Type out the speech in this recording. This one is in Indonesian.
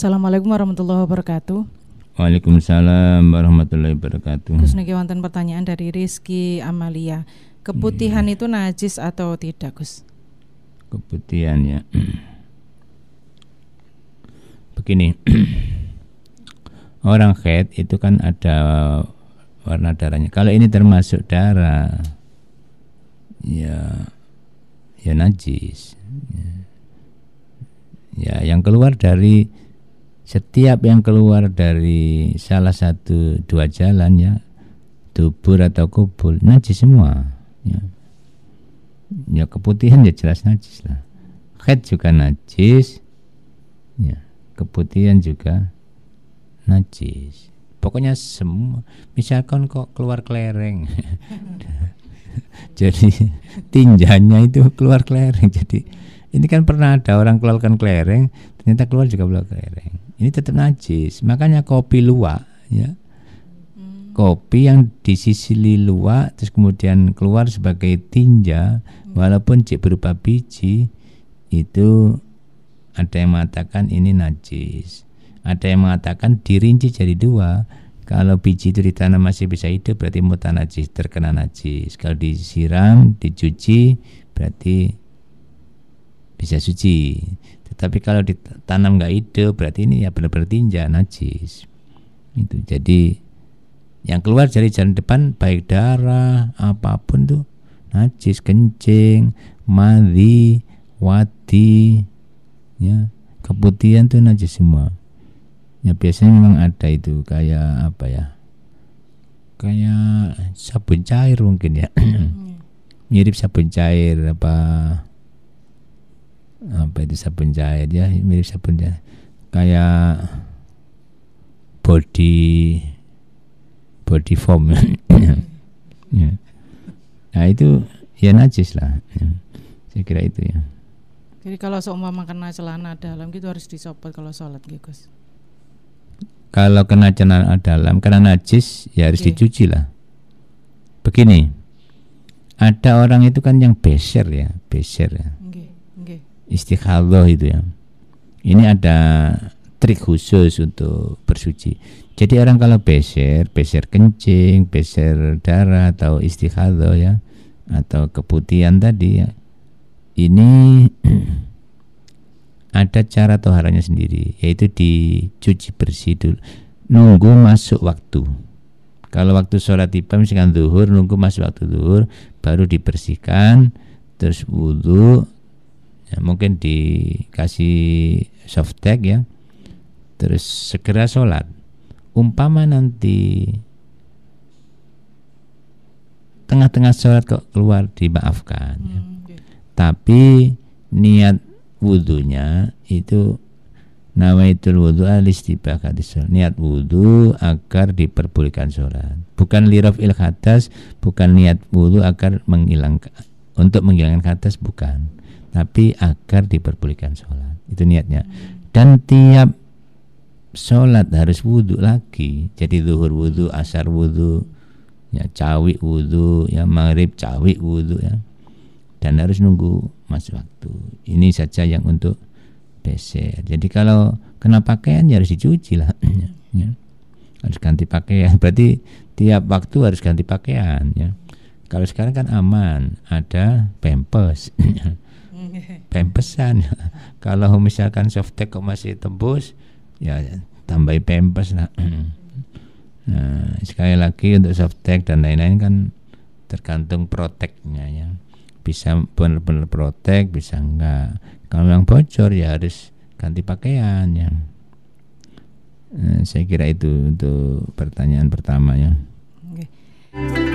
Assalamualaikum warahmatullahi wabarakatuh. Waalaikumsalam warahmatullahi wabarakatuh. Gus niki wonten pertanyaan dari Rizky Amalia. Keputihan hmm. itu najis atau tidak, Gus? Keputihan ya. Begini. Orang head itu kan ada warna darahnya. Kalau ini termasuk darah ya ya najis. ya, ya yang keluar dari setiap yang keluar dari salah satu dua jalan ya dubur atau kubul najis semua ya, ya keputihan ya jelas najis lah khed juga najis ya keputihan juga najis pokoknya semua misalkan kok keluar kelereng jadi tinjanya itu keluar kelereng jadi ini kan pernah ada orang keluarkan kelereng ternyata keluar juga keluar kelereng ini tetap najis. Makanya kopi luwak ya. Hmm. Kopi yang di disisili luwak terus kemudian keluar sebagai tinja hmm. walaupun cek berupa biji itu ada yang mengatakan ini najis. Ada yang mengatakan dirinci jadi dua. Kalau biji itu ditanam masih bisa hidup berarti mutan najis, terkena najis. Kalau disiram, dicuci berarti bisa suci tapi kalau ditanam nggak ide, berarti ini ya benar-benar tinja najis itu jadi yang keluar dari jalan depan baik darah apapun tuh najis kencing madi, wadi ya keputihan tuh najis semua ya biasanya memang ada itu kayak apa ya kayak sabun cair mungkin ya hmm. mirip sabun cair apa apa itu sabun cair ya mirip sabun cair kayak body body foam ya. nah itu ya najis lah ya. saya kira itu ya jadi kalau seumpama kena celana dalam gitu harus disopot kalau sholat gitu Gus kalau kena celana dalam karena najis ya harus okay. dicuci lah begini ada orang itu kan yang beser ya beser ya istikhadah itu ya. Ini hmm. ada trik khusus untuk bersuci. Jadi orang kalau beser, beser kencing, beser darah atau istikhadah ya atau keputihan tadi ya. Ini ada cara toharanya sendiri yaitu dicuci bersih dulu. Nunggu masuk waktu. Kalau waktu sholat tiba misalkan zuhur, nunggu masuk waktu zuhur baru dibersihkan terus wudhu ya, mungkin dikasih soft tag ya terus segera sholat umpama nanti tengah-tengah sholat kok keluar dimaafkan ya. hmm, Okay. tapi niat wudhunya itu nawaitul wudhu alistibah niat wudhu agar diperbolehkan sholat bukan liraf il khatas bukan niat wudhu agar menghilangkan untuk menghilangkan khatas bukan tapi agar diperbolehkan sholat itu niatnya dan tiap sholat harus wudhu lagi jadi zuhur wudhu asar wudhu ya cawik wudhu ya maghrib cawik wudhu ya dan harus nunggu mas waktu ini saja yang untuk beser jadi kalau kena pakaian ya harus dicuci lah ya, ya. harus ganti pakaian berarti tiap waktu harus ganti pakaian ya kalau sekarang kan aman ada pampers ya. pempesan kalau misalkan softtek kok masih tembus ya tambah pempes lah nah sekali lagi untuk softtek dan lain-lain kan tergantung proteknya ya bisa benar-benar protek bisa enggak kalau yang bocor ya harus ganti pakaian ya nah, saya kira itu untuk pertanyaan pertama ya. okay.